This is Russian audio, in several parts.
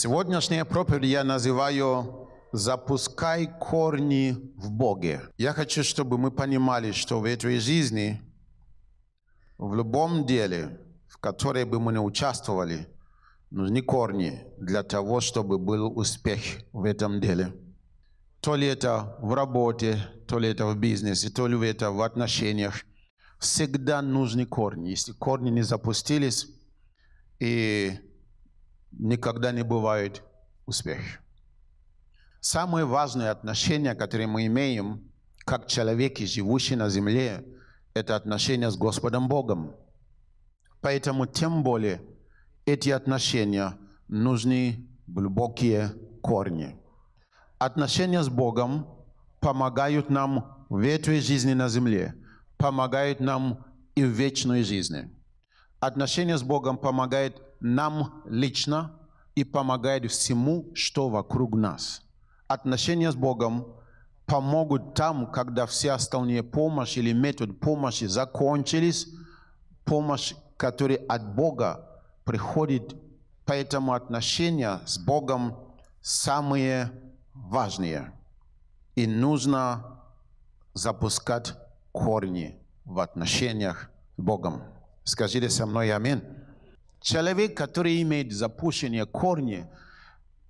Сегодняшняя проповедь я называю «Запускай корни в Боге». Я хочу, чтобы мы понимали, что в этой жизни, в любом деле, в которой бы мы не участвовали, нужны корни для того, чтобы был успех в этом деле. То ли это в работе, то ли это в бизнесе, то ли это в отношениях. Всегда нужны корни. Если корни не запустились, и никогда не бывает успех. Самые важные отношения, которые мы имеем, как человеки, живущие на земле, это отношения с Господом Богом. Поэтому тем более эти отношения нужны глубокие корни. Отношения с Богом помогают нам в этой жизни на земле, помогают нам и в вечной жизни. Отношения с Богом помогают нам лично и помогает всему, что вокруг нас. Отношения с Богом помогут там, когда все остальные помощи или метод помощи закончились, помощь, которая от Бога приходит, поэтому отношения с Богом самые важные. И нужно запускать корни в отношениях с Богом. Скажите со мной аминь. Человек, который имеет запущенные корни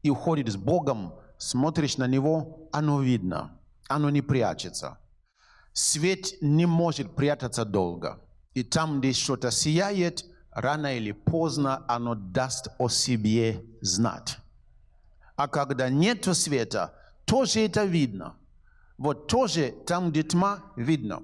и уходит с Богом, смотришь на него, оно видно, оно не прячется. Свет не может прятаться долго. И там, где что-то сияет, рано или поздно оно даст о себе знать. А когда нет света, тоже это видно. Вот тоже там, где тьма, видно.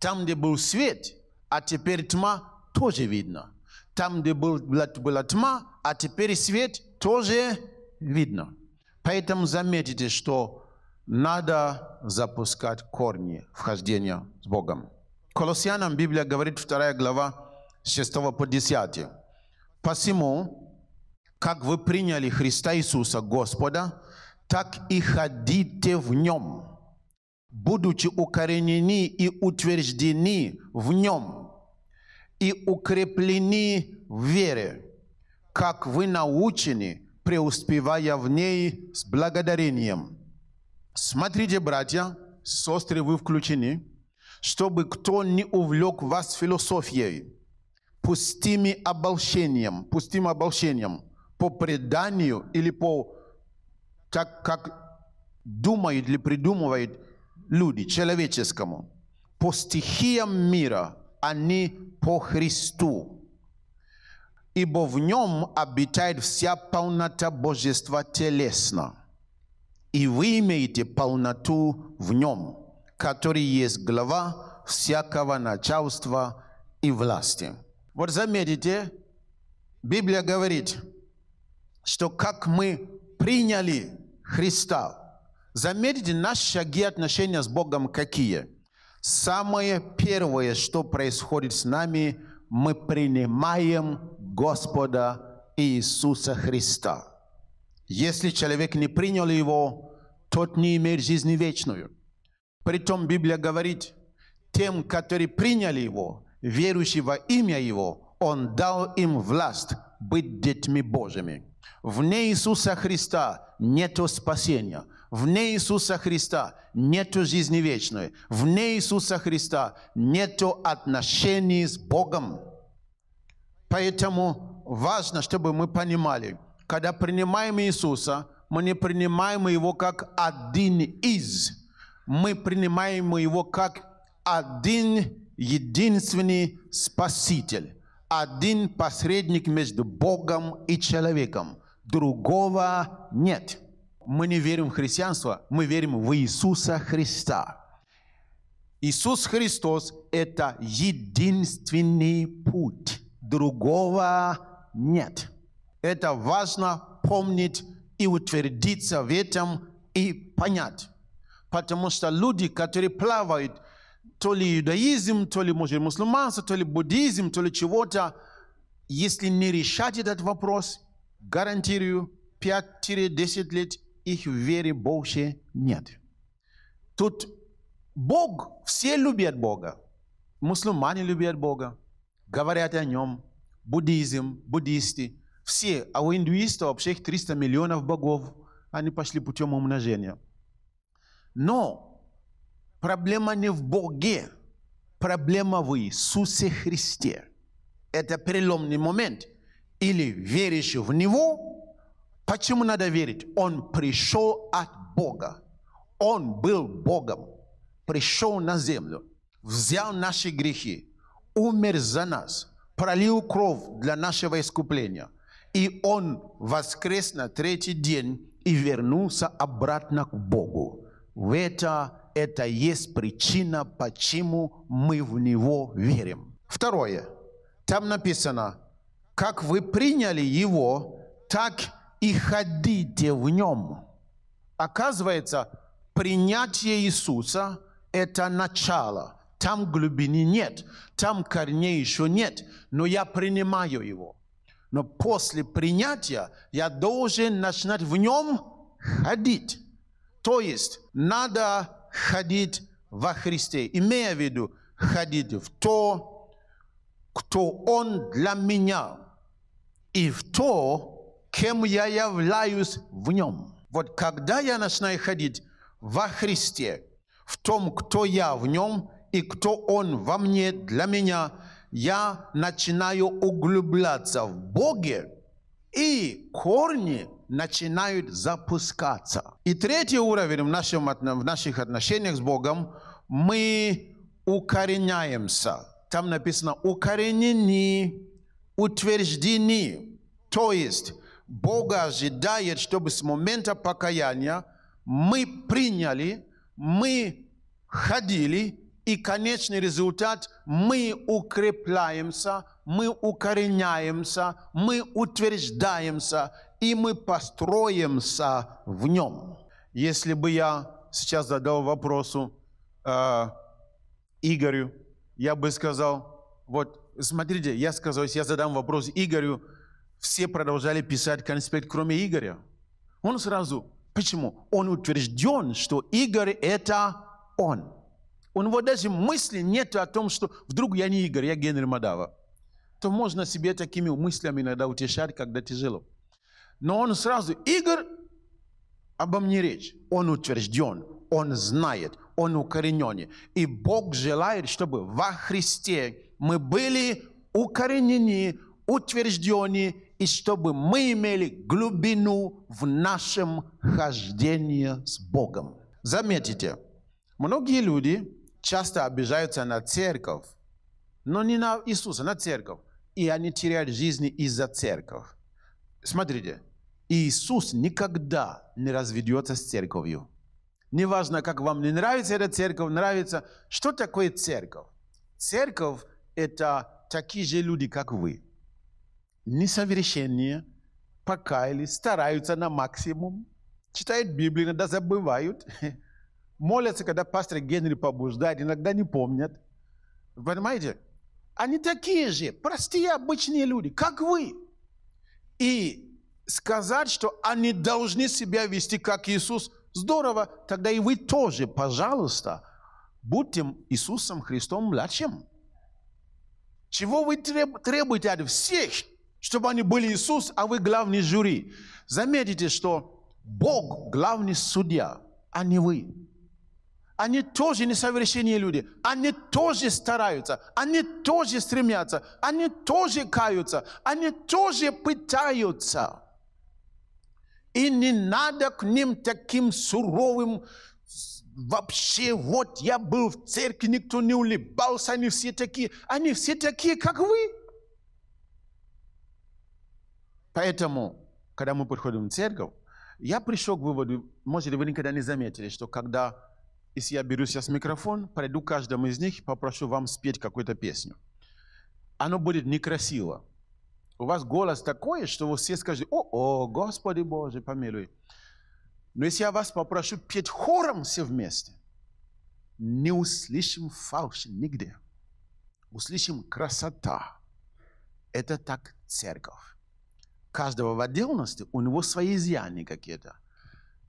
Там, где был свет, а теперь тьма, тоже видно. Там, где был, была тьма, а теперь свет тоже видно. Поэтому заметите, что надо запускать корни вхождения с Богом. Колоссянам Библия говорит 2 глава 6 по 10. «Посему, как вы приняли Христа Иисуса Господа, так и ходите в Нем, будучи укоренены и утверждены в Нем» и укреплены в вере, как вы научены, преуспевая в ней с благодарением. Смотрите, братья, сестры, вы включены, чтобы кто не увлек вас философией, пустыми обольщением, пустым обольщением, по преданию или по так, как думают или придумывают люди, человеческому, по стихиям мира – они по Христу. Ибо в нем обитает вся полнота Божества телесно, и вы имеете полноту в нем, который есть глава всякого начальства и власти. Вот заметите, Библия говорит, что как мы приняли Христа, заметите, наши шаги отношения с Богом какие – Самое первое, что происходит с нами, мы принимаем Господа Иисуса Христа. Если человек не принял Его, тот не имеет жизни вечную. Притом Библия говорит, тем, которые приняли Его, верующие во имя Его, Он дал им власть быть детьми Божьими. Вне Иисуса Христа нет спасения – Вне Иисуса Христа нету жизни вечной. Вне Иисуса Христа нету отношений с Богом. Поэтому важно, чтобы мы понимали, когда принимаем Иисуса, мы не принимаем Его как один из, мы принимаем Его как один единственный Спаситель, один посредник между Богом и человеком. Другого нет мы не верим в христианство, мы верим в Иисуса Христа. Иисус Христос – это единственный путь, другого нет. Это важно помнить и утвердиться в этом и понять. Потому что люди, которые плавают то ли иудаизм, то ли может, мусульманство, то ли буддизм, то ли чего-то, если не решать этот вопрос, гарантирую, 5-10 лет их в вере больше нет. Тут Бог, все любят Бога. Мусульмане любят Бога, говорят о нем, буддизм, буддисты, все. А у индуистов вообще 300 миллионов богов, они пошли путем умножения. Но проблема не в Боге, проблема в Иисусе Христе. Это переломный момент. Или веришь в Него, Почему надо верить? Он пришел от Бога. Он был Богом. Пришел на землю, взял наши грехи, умер за нас, пролил кровь для нашего искупления. И он воскрес на третий день и вернулся обратно к Богу. В это, это есть причина, почему мы в него верим. Второе. Там написано, как вы приняли его, так и ходите в нем. Оказывается, принятие Иисуса – это начало. Там глубины нет, там корней еще нет, но я принимаю его. Но после принятия я должен начинать в нем ходить. То есть надо ходить во Христе, имея в виду ходить в то, кто Он для меня, и в то, кем я являюсь в нем. Вот когда я начинаю ходить во Христе, в том, кто я в нем и кто он во мне для меня, я начинаю углубляться в Боге, и корни начинают запускаться. И третий уровень в, нашем, в наших отношениях с Богом – мы укореняемся. Там написано «укоренены, утверждены». То есть Бога ожидает, чтобы с момента покаяния мы приняли, мы ходили, и конечный результат – мы укрепляемся, мы укореняемся, мы утверждаемся, и мы построимся в нем. Если бы я сейчас задал вопросу э, Игорю, я бы сказал, вот смотрите, я сказал, если я задам вопрос Игорю, все продолжали писать конспект, кроме Игоря. Он сразу, почему? Он утвержден, что Игорь – это он. У него даже мысли нет о том, что вдруг я не Игорь, я Генри Мадава. То можно себе такими мыслями иногда утешать, когда тяжело. Но он сразу, Игорь, обо мне речь. Он утвержден, он знает, он укоренен. И Бог желает, чтобы во Христе мы были укоренены утверждены, и чтобы мы имели глубину в нашем хождении с Богом. Заметите, многие люди часто обижаются на церковь, но не на Иисуса, на церковь. И они теряют жизни из-за церковь. Смотрите, Иисус никогда не разведется с церковью. Неважно, как вам не нравится эта церковь, нравится. Что такое церковь? Церковь – это такие же люди, как вы – несовершения покаялись, стараются на максимум, читают Библию, иногда забывают, молятся, когда пастор Генри побуждает, иногда не помнят. Понимаете? Они такие же, простые обычные люди, как вы. И сказать, что они должны себя вести, как Иисус, здорово, тогда и вы тоже, пожалуйста, будьте Иисусом Христом младшим. Чего вы требуете от всех? чтобы они были Иисус, а вы главный жюри. Заметите, что Бог главный судья, а не вы. Они тоже несовершенные люди, они тоже стараются, они тоже стремятся, они тоже каются, они тоже пытаются. И не надо к ним таким суровым, вообще, вот я был в церкви, никто не улыбался, они все такие, они все такие, как вы. Поэтому, когда мы приходим в церковь, я пришел к выводу, может, вы никогда не заметили, что когда, если я беру сейчас микрофон, пройду к каждому из них и попрошу вам спеть какую-то песню. Оно будет некрасиво. У вас голос такой, что вы все скажете, о, о, Господи Боже, помилуй. Но если я вас попрошу петь хором все вместе, не услышим фальши нигде. Услышим красота. Это так церковь каждого в отдельности, у него свои изъяния какие-то.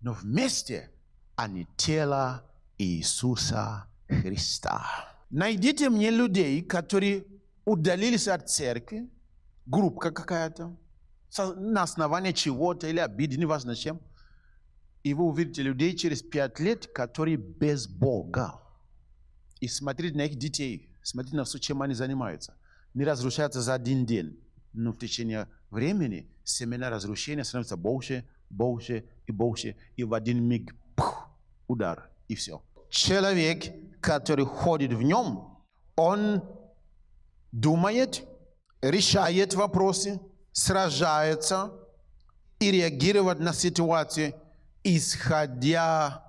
Но вместе они тело Иисуса Христа. Найдите мне людей, которые удалились от церкви, группка какая-то, на основании чего-то или обиды, неважно чем. И вы увидите людей через пять лет, которые без Бога. И смотрите на их детей, смотрите на все, чем они занимаются. Не разрушаются за один день. Но в течение времени семена разрушения становятся больше, больше и больше. И в один миг пух, удар, и все. Человек, который ходит в нем, он думает, решает вопросы, сражается и реагирует на ситуации, исходя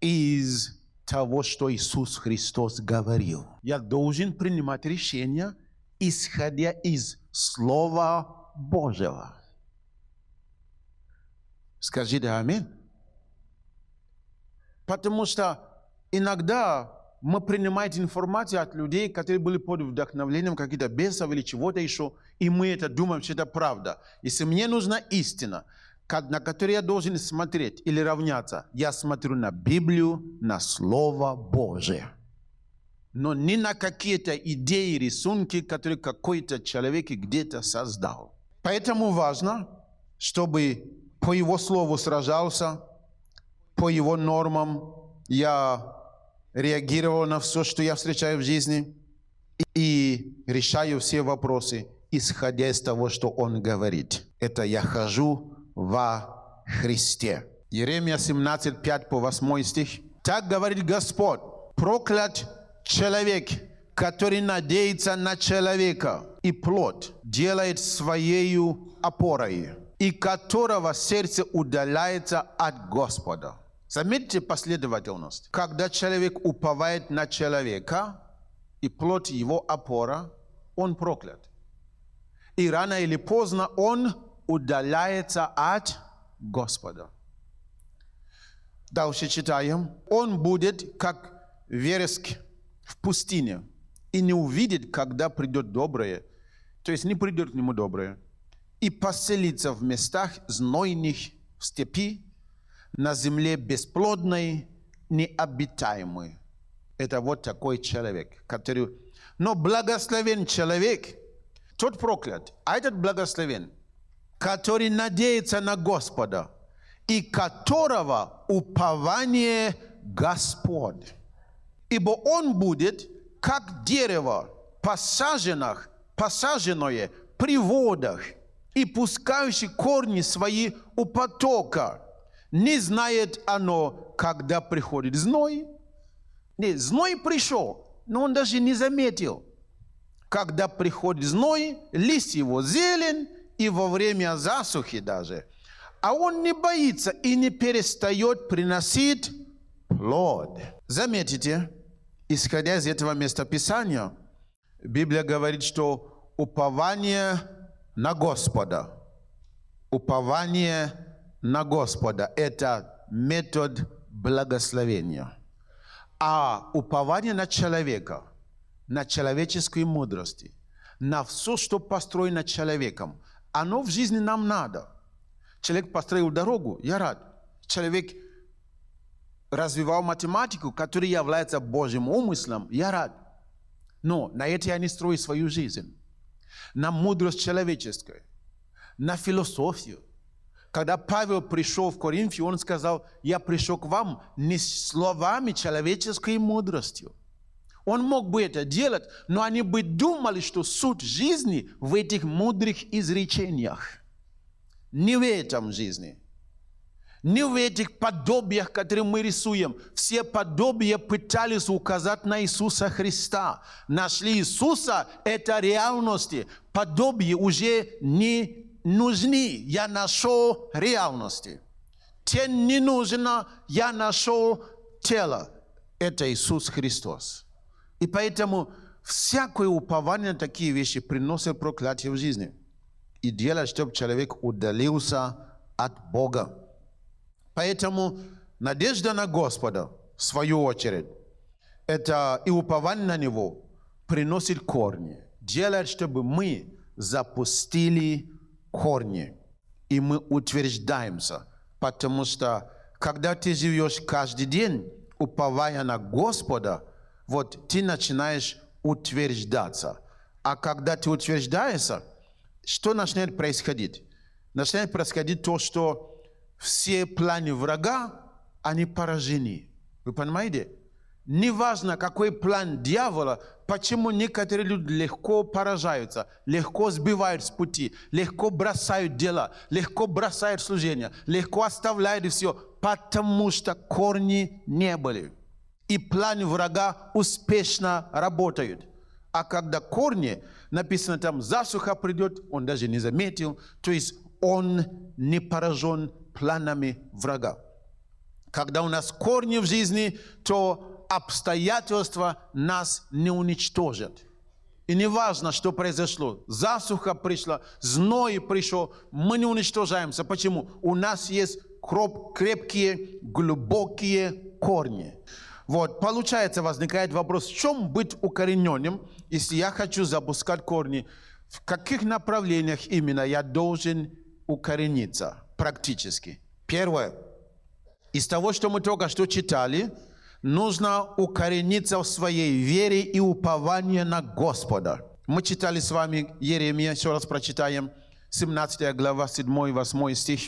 из того, что Иисус Христос говорил. Я должен принимать решения, исходя из Слова Божьего. Скажите да аминь. Потому что иногда мы принимаем информацию от людей, которые были под вдохновлением каких-то бесов или чего-то еще, и мы это думаем, что это правда. Если мне нужна истина, на которую я должен смотреть или равняться, я смотрю на Библию, на Слово Божие но не на какие-то идеи, рисунки, которые какой-то человек где-то создал. Поэтому важно, чтобы по его слову сражался, по его нормам я реагировал на все, что я встречаю в жизни, и решаю все вопросы, исходя из того, что он говорит. Это я хожу во Христе. Еремия 17, 5 по 8 стих. Так говорит Господь, проклят Человек, который надеется на человека и плод, делает своею опорой, и которого сердце удаляется от Господа. Заметьте последовательность. Когда человек уповает на человека, и плод его опора, он проклят. И рано или поздно он удаляется от Господа. Дальше читаем. Он будет как вереск в пустыне и не увидит, когда придет доброе, то есть не придет к нему доброе, и поселится в местах знойных в степи, на земле бесплодной, необитаемой. Это вот такой человек, который... Но благословен человек, тот проклят, а этот благословен, который надеется на Господа, и которого упование Господь ибо он будет, как дерево, посаженных, посаженное при водах и пускающий корни свои у потока. Не знает оно, когда приходит зной. Нет, зной пришел, но он даже не заметил. Когда приходит зной, лист его зелен, и во время засухи даже. А он не боится и не перестает приносить плод. Заметите, Исходя из этого местописания, Библия говорит, что упование на Господа, упование на Господа – это метод благословения. А упование на человека, на человеческой мудрости, на все, что построено человеком, оно в жизни нам надо. Человек построил дорогу, я рад. Человек развивал математику, которая является Божьим умыслом, я рад. Но на это я не строю свою жизнь. На мудрость человеческую, на философию. Когда Павел пришел в Коринфе, он сказал, я пришел к вам не словами человеческой мудростью. Он мог бы это делать, но они бы думали, что суть жизни в этих мудрых изречениях. Не в этом жизни – не в этих подобиях, которые мы рисуем. Все подобия пытались указать на Иисуса Христа. Нашли Иисуса – это реальности. Подобия уже не нужны. Я нашел реальности. Тень не нужна. Я нашел тело. Это Иисус Христос. И поэтому всякое упование на такие вещи приносит проклятие в жизни и делает, чтобы человек удалился от Бога. Поэтому надежда на Господа, в свою очередь, это и упование на Него приносит корни, делает, чтобы мы запустили корни, и мы утверждаемся, потому что когда ты живешь каждый день, уповая на Господа, вот ты начинаешь утверждаться. А когда ты утверждаешься, что начинает происходить? Начинает происходить то, что все планы врага, они поражены. Вы понимаете? Неважно, какой план дьявола, почему некоторые люди легко поражаются, легко сбивают с пути, легко бросают дела, легко бросают служение, легко оставляют все, потому что корни не были. И планы врага успешно работают. А когда корни, написано там, засуха придет, он даже не заметил. То есть он не поражен планами врага. Когда у нас корни в жизни, то обстоятельства нас не уничтожат. И не важно, что произошло. Засуха пришла, зной пришел. Мы не уничтожаемся. Почему? У нас есть крепкие, глубокие корни. Вот, получается, возникает вопрос, в чем быть укорененным, если я хочу запускать корни, в каких направлениях именно я должен укорениться практически. Первое. Из того, что мы только что читали, нужно укорениться в своей вере и уповании на Господа. Мы читали с вами Еремия, еще раз прочитаем, 17 глава, 7-8 стих.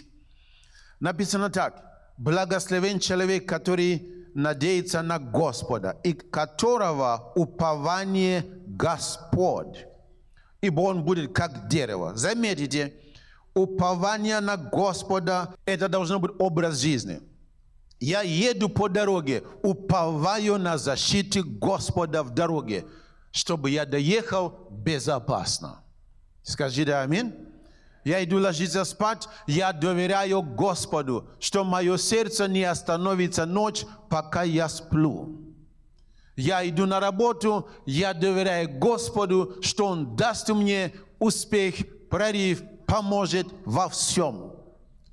Написано так. «Благословен человек, который надеется на Господа, и которого упование Господь, ибо он будет как дерево». Заметите, упование на Господа – это должно быть образ жизни. Я еду по дороге, уповаю на защиту Господа в дороге, чтобы я доехал безопасно. Скажите аминь. Я иду ложиться спать, я доверяю Господу, что мое сердце не остановится ночь, пока я сплю. Я иду на работу, я доверяю Господу, что Он даст мне успех, прорыв, поможет во всем.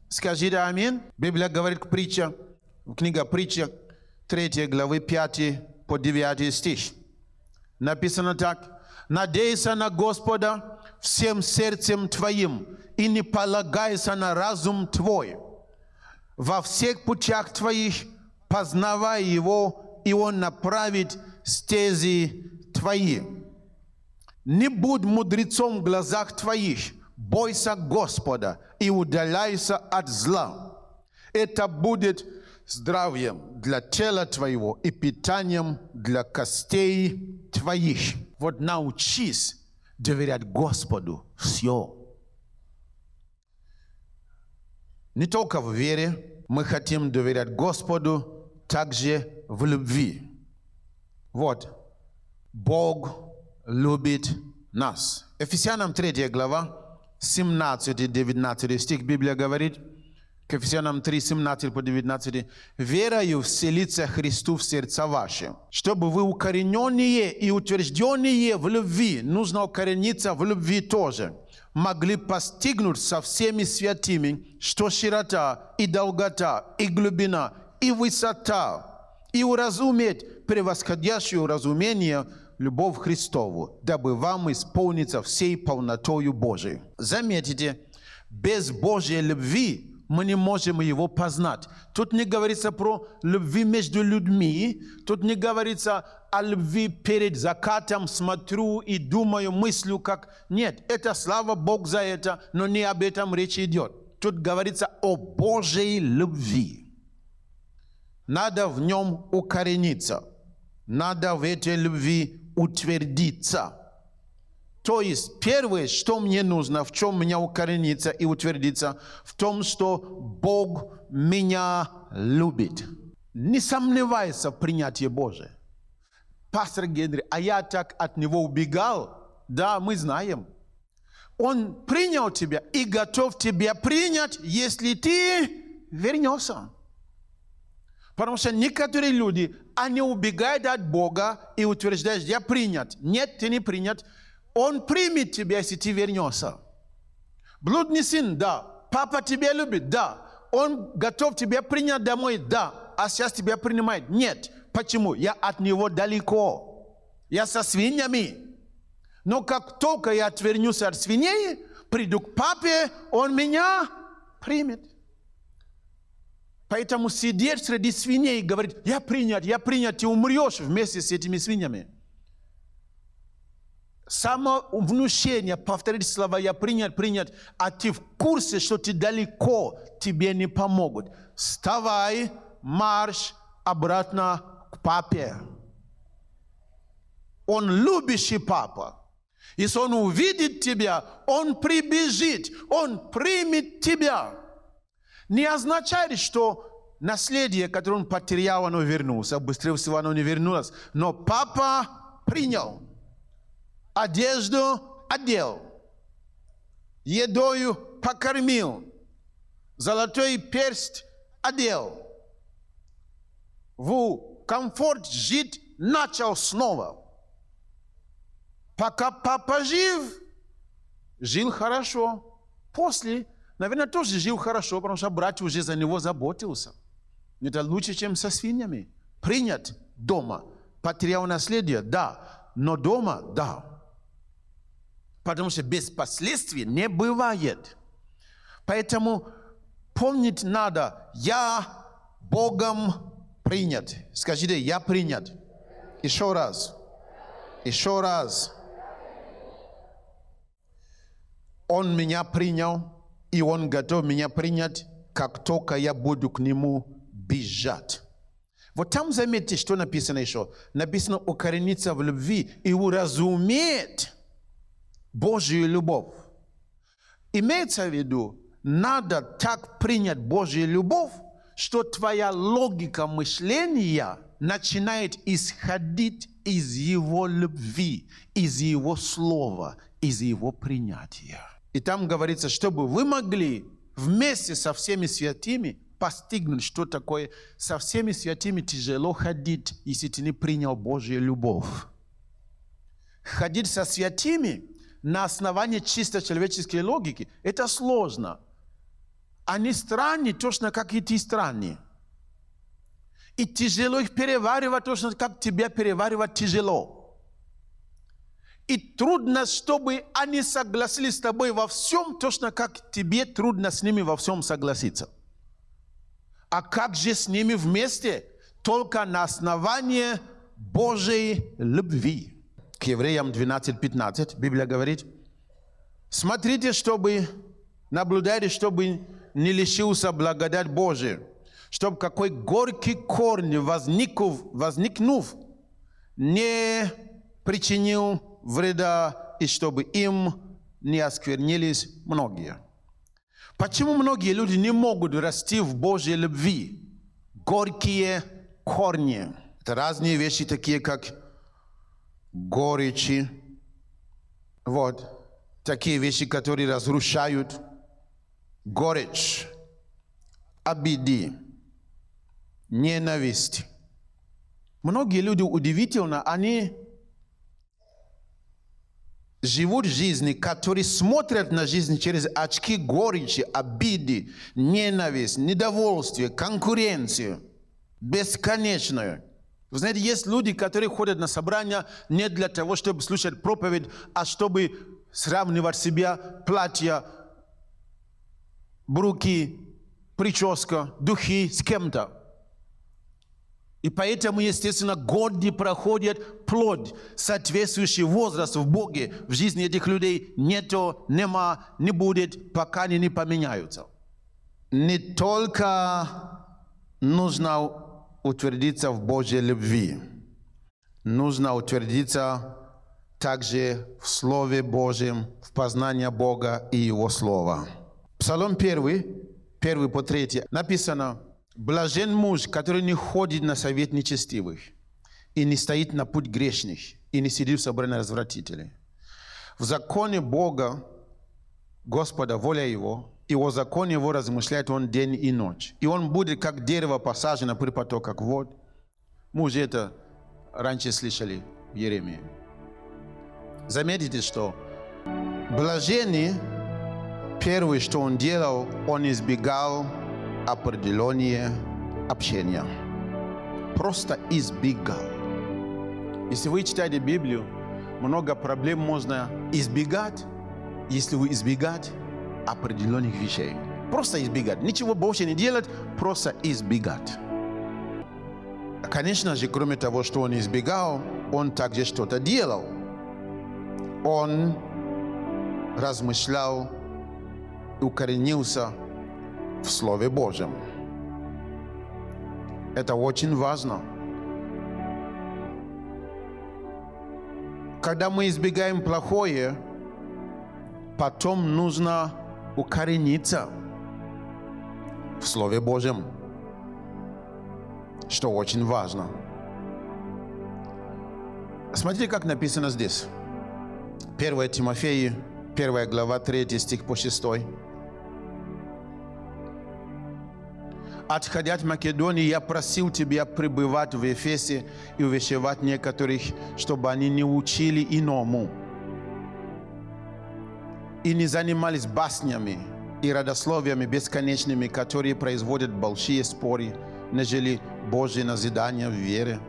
скажите аминь. Библия говорит к притче, книга притча, 3 главы 5 по 9 стих. Написано так. «Надейся на Господа всем сердцем твоим, и не полагайся на разум твой. Во всех путях твоих познавай Его, и Он направит стези твои. Не будь мудрецом в глазах твоих, бойся Господа и удаляйся от зла. Это будет здравием для тела твоего и питанием для костей твоих. Вот научись доверять Господу все. Не только в вере мы хотим доверять Господу, также в любви. Вот, Бог любит нас. Ефесянам 3 глава, 17, 19 стих Библия говорит, к Ефесянам 3, 17 по 19. «Верою вселится Христу в сердца ваши, чтобы вы укорененные и утвержденные в любви, нужно укорениться в любви тоже, могли постигнуть со всеми святыми, что широта и долгота и глубина и высота, и уразуметь превосходящее разумение любовь Христову, дабы вам исполниться всей полнотою Божией. Заметите, без Божьей любви мы не можем его познать. Тут не говорится про любви между людьми, тут не говорится о любви перед закатом, смотрю и думаю, мыслю как... Нет, это слава Бог за это, но не об этом речь идет. Тут говорится о Божьей любви. Надо в нем укорениться. Надо в этой любви утвердиться. То есть первое, что мне нужно, в чем меня укорениться и утвердиться, в том, что Бог меня любит. Не сомневайся в принятии Божие. Пастор Генри, а я так от него убегал. Да, мы знаем. Он принял тебя и готов тебя принять, если ты вернешься. Потому что некоторые люди, они убегают от Бога и утверждают, я принят. Нет, ты не принят. Он примет тебя, если ты вернешься. Блудный сын, да. Папа тебя любит, да. Он готов тебя принять домой, да. А сейчас тебя принимает. Нет. Почему? Я от него далеко. Я со свиньями. Но как только я отвернусь от свиней, приду к папе, он меня примет. Поэтому сидеть среди свиней и говорить, я принят, я принят, ты умрешь вместе с этими свиньями. Самовнушение, повторить слова «я принят, принят», а ты в курсе, что ты далеко, тебе не помогут. Вставай, марш обратно к папе. Он любящий папа. Если он увидит тебя, он прибежит, он примет тебя не означает, что наследие, которое он потерял, оно вернулось. А быстрее всего оно не вернулось. Но папа принял. Одежду одел. Едою покормил. Золотой персть одел. В комфорт жить начал снова. Пока папа жив, жил хорошо. После Наверное, тоже жил хорошо, потому что брат уже за него заботился. Это лучше, чем со свиньями. Принят дома. Потерял наследие, да. Но дома, да. Потому что без последствий не бывает. Поэтому помнить надо, я Богом принят. Скажите, я принят. Еще раз. Еще раз. Он меня принял и Он готов меня принять, как только я буду к Нему бежать. Вот там заметьте, что написано еще. Написано «укорениться в любви и уразуметь Божью любовь». Имеется в виду, надо так принять Божью любовь, что твоя логика мышления начинает исходить из Его любви, из Его слова, из Его принятия. И там говорится, чтобы вы могли вместе со всеми святыми постигнуть, что такое со всеми святыми тяжело ходить, если ты не принял Божью любовь. Ходить со святыми на основании чисто человеческой логики – это сложно. Они странные, точно как и ты странный. И тяжело их переваривать, точно как тебя переваривать тяжело. И трудно, чтобы они согласились с тобой во всем, точно как тебе трудно с ними во всем согласиться. А как же с ними вместе? Только на основании Божьей любви. К евреям 12.15 Библия говорит, смотрите, чтобы, наблюдайте, чтобы не лишился благодать Божия, чтобы какой горький корень возникнув, возникнув не причинил вреда и чтобы им не осквернились многие. Почему многие люди не могут расти в Божьей любви? Горькие корни. Это разные вещи, такие как горечи, вот, такие вещи, которые разрушают горечь, обиды, ненависть. Многие люди удивительно, они живут жизни, которые смотрят на жизнь через очки горечи, обиды, ненависть, недовольствие, конкуренцию, бесконечную. Вы знаете, есть люди, которые ходят на собрания не для того, чтобы слушать проповедь, а чтобы сравнивать себя, платья, руки, прическа, духи с кем-то. И поэтому, естественно, годы проходят, плод, соответствующий возраст в Боге, в жизни этих людей нету, нема, не будет, пока они не поменяются. Не только нужно утвердиться в Божьей любви, нужно утвердиться также в Слове Божьем, в познании Бога и Его Слова. Псалом 1, 1 по 3 написано – Блажен муж, который не ходит на совет нечестивых, и не стоит на путь грешных, и не сидит в собрании развратителей. В законе Бога, Господа, воля Его, и о законе Его размышляет он день и ночь. И он будет как дерево посажено при потоках вод. Мы уже это раньше слышали в Еремии. Заметите, что блажение, первое, что он делал, он избегал определение общения. Просто избегал. Если вы читаете Библию, много проблем можно избегать, если вы избегать определенных вещей. Просто избегать. Ничего больше не делать, просто избегать. Конечно же, кроме того, что он избегал, он также что-то делал. Он размышлял, укоренился в Слове Божьем. Это очень важно. Когда мы избегаем плохое, потом нужно укорениться в Слове Божьем, что очень важно. Смотрите, как написано здесь. 1 Тимофея, 1 глава, 3 стих по 6. отходя от Македонии, я просил тебя пребывать в Ефесе и увещевать некоторых, чтобы они не учили иному и не занимались баснями и родословиями бесконечными, которые производят большие споры, нежели Божьи назидание в вере.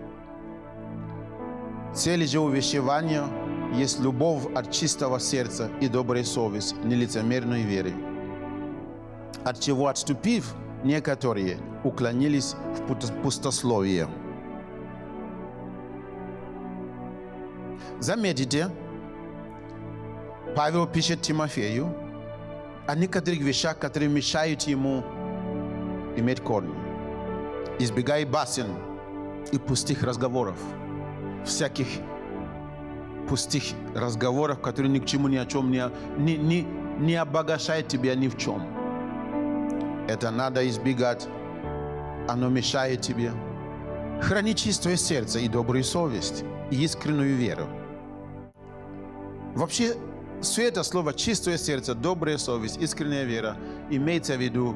Цель же увещевания есть любовь от чистого сердца и добрая совесть, нелицемерной веры. От чего отступив – некоторые уклонились в пустословие. Заметите, Павел пишет Тимофею о некоторых вещах, которые мешают ему иметь корни. Избегай басен и пустых разговоров, всяких пустых разговоров, которые ни к чему, ни о чем не, не, не, не обогащают тебя ни в чем. Это надо избегать. Оно мешает тебе. Храни чистое сердце и добрую совесть, и искреннюю веру. Вообще, все это слово «чистое сердце», «добрая совесть», «искренняя вера» имеется в виду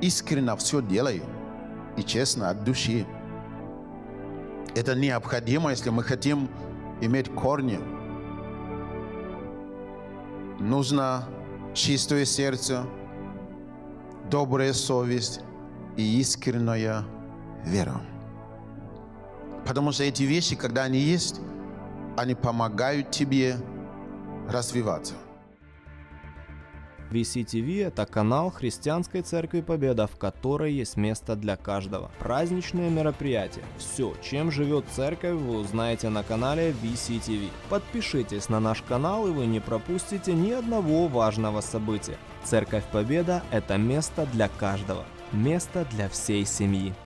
«искренно все делаю и честно от души. Это необходимо, если мы хотим иметь корни. Нужно чистое сердце – добрая совесть и искренняя вера. Потому что эти вещи, когда они есть, они помогают тебе развиваться. VCTV – это канал Христианской Церкви Победа, в которой есть место для каждого. Праздничные мероприятия. Все, чем живет церковь, вы узнаете на канале VCTV. Подпишитесь на наш канал, и вы не пропустите ни одного важного события. Церковь Победа – это место для каждого. Место для всей семьи.